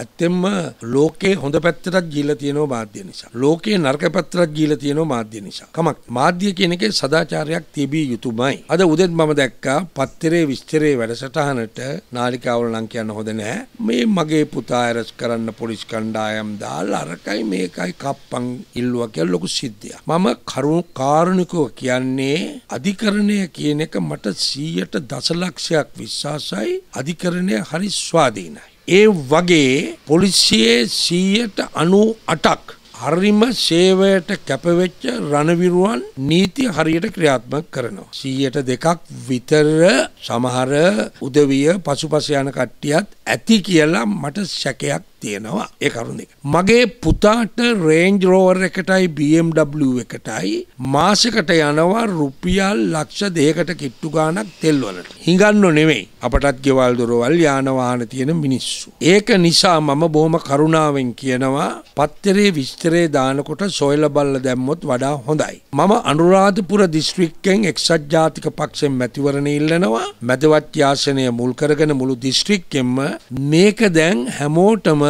ඇත්තෙන්ම ලෝකේ හොඳ පැත්තටත් ගිල තියෙනවා මාධ්‍ය නිසා. ලෝකේ නරක පැත්තටත් ගිල තියෙනවා මාධ්‍ය නිසා. කමක් මාධ්‍ය කියන එකේ සදාචාරයක් තිබිය යුතුමයි. අද උදෙත් මම දැක්කා පත්තරේ විස්තරේ වැඩසටහනට නාලිකාවල නම් කියන්න හොඳ නෑ. මේ මගේ පුතා ඇරස් කරන්න පොලිස් කණ්ඩායම් දාලා අරකයි මේකයි කප්පන් ඉල්ලුවා කියලා ලොකු සිද්ධියක්. මම කරුණ කාරුණිකව කියන්නේ අධිකරණය කියන එක මට 100ට දශලක්ෂයක් විශ්වාසයි. අධිකරණය හරි ස්වාධීනයි. ඒ වගේ පොලිසියේ සීයට අනු අටක් හරිම සේවයට කැපවෙච්ච රණවිරුවන් නීති හරියට ක්‍රියාත්මක කරනවා. සීයට දෙකක් විතර සමහර උදවිය පසුපස යන කට්ටියත් ඇති කියලා මට සැකයක් තියෙනවා ඒ කරුණ එක. මගේ පුතාට රේන්ජ් රෝවර් එකටයි BMW එකටයි මාසෙකට යනවා රුපියල් ලක්ෂ දෙකකට කිට්ටු ගාණක් තෙල් වලට. හිඟන්නෝ නෙමෙයි. අපටත් ගෙවල් දොරවල් යාන වාහන තියෙන මිනිස්සු. ඒක නිසා මම බොහොම කරුණාවෙන් කියනවා පත්තරේ විස්තරේ දානකොට සොයලා බලලා දැම්මොත් වඩා හොඳයි. මම අනුරාධපුර දිස්ත්‍රික්කයෙන් එක්සත් ජාතික පක්ෂයෙන් මැතිවරණ ඉල්ලනවා. මැදවත් යාසනය මුල් කරගෙන මුළු දිස්ත්‍රික්කෙම මේක දැන් හැමෝටම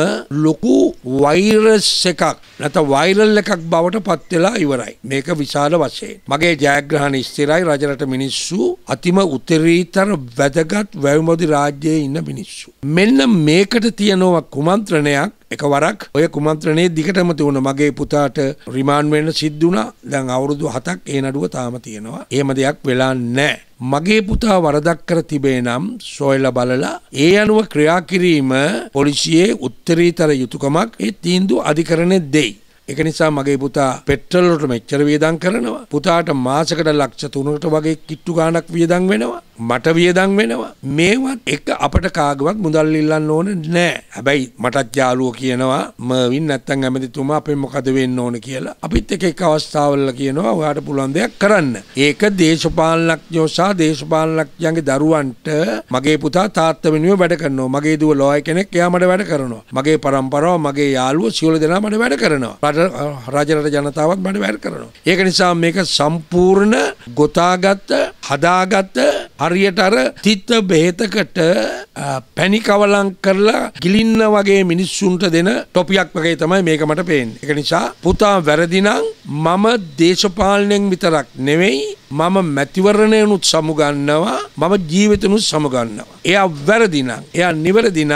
ලොකු වෛරස් එකක් නැත වෛරල් එකක් බවට පත්වෙලා ඉවරයි මේක විශාල වශයෙන් මගේ ජයග්‍රහණ ස්ථිරයි රජරට මිනිස්සු අතිම උත්තරීතර වැදගත් වැවමදි රාජ්‍යයේ ඉන්න මිනිස්සු මෙන්න මේකට තියනවා කුමන්ත්‍රණයක් එකවරක් ඔය කුමන්ත්‍රණයේ දිගටම තිබුණ මගේ පුතාට රිමාන්ඩ් වෙන්න සිද්ධ වුණා. දැන් අවුරුදු 7ක් ඒ නඩුව තාම තියෙනවා. එහෙම දෙයක් වෙලා නැහැ. මගේ පුතා වරදක් කර තිබේ නම් සොයලා බලලා ඒ අනුව ක්‍රියා කිරීම පොලිසියේ උත්තරීතර යුතුයකමක් ඒ තීන්දුව අධිකරණය දෙයි. ඒක නිසා මගේ පුතා පෙට්‍රල් වලට මෙච්චර වියදම් කරනවා. පුතාට මාසෙකට ලක්ෂ 3කට වගේ කිට්ටු ගාණක් වියදම් වෙනවා. මට වියදම් වෙනවා. මේවත් එක අපට කාගවත් මුදල් ඉල්ලන්න ඕන නෑ. හැබැයි මටත් යාළුවෝ කියනවා මර්වින් නැත්තම් ඇමතිතුමා අපෙන් මොකද වෙන්න ඕන කියලා. අපිත් එක එක අවස්ථාවල කියනවා ඔයාට පුළුවන් දෙයක් කරන්න. ඒක දේශපාලනඥයෝ සහ දේශපාලනඥයන්ගේ දරුවන්ට මගේ පුතා තාත්තා වෙනුවෙන් වැඩ කරනවා. මගේ දුව ලෝය කෙනෙක් එයා මට වැඩ කරනවා. මගේ පරම්පරාව මගේ යාළුවෝ සියලු දෙනා මට වැඩ කරනවා. රට රජරට ජනතාවත් බඩ වැර කරනවා. ඒක නිසා මේක සම්පූර්ණ ගොතාගත්ත හදාගත්ත හරියට අර තිත්ත බෙහෙතකට පැණි කවලම් කරලා ගිලින්න වගේ මිනිස්සුන්ට දෙන ටොපියක් වගේ තමයි මේක මට පේන්නේ. ඒක නිසා පුතා වැරදි නම් මම දේශපාලනයෙන් විතරක් නෙවෙයි මම මැතිවරණයනුත් සමුගන්නවා මම ජීවිතනුත් සමගන්නවා. එයා වැරදිනං. එයා නිවරදිනං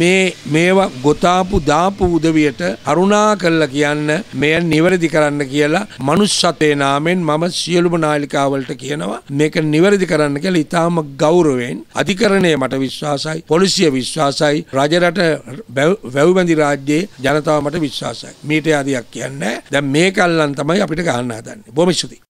මේ මේවා ගොතාපු දාපු උදවියට අරුණා කල්ල කියන්න මෙය නිවැරදි කරන්න කියලා මනුෂ්‍යතේ නාමෙන් මම සියලුම නාලිකාවලට කියනවා මේක නිවැරදි කරන්න කියලා ඉතාම ගෞරවයෙන් අධිකරණය මට විශ්වාසයි පොලිසිය විශ්වාසයි රජරට වැව්බැඳි රාජ්‍යයේ ජනතාව මට විශ්වාසයි. මීට අදයක් කියන්නේ දැන් මේකල්ලන් තමයි අපිට ගන්න හදන්නේ. බොහොම ස්තුතියි.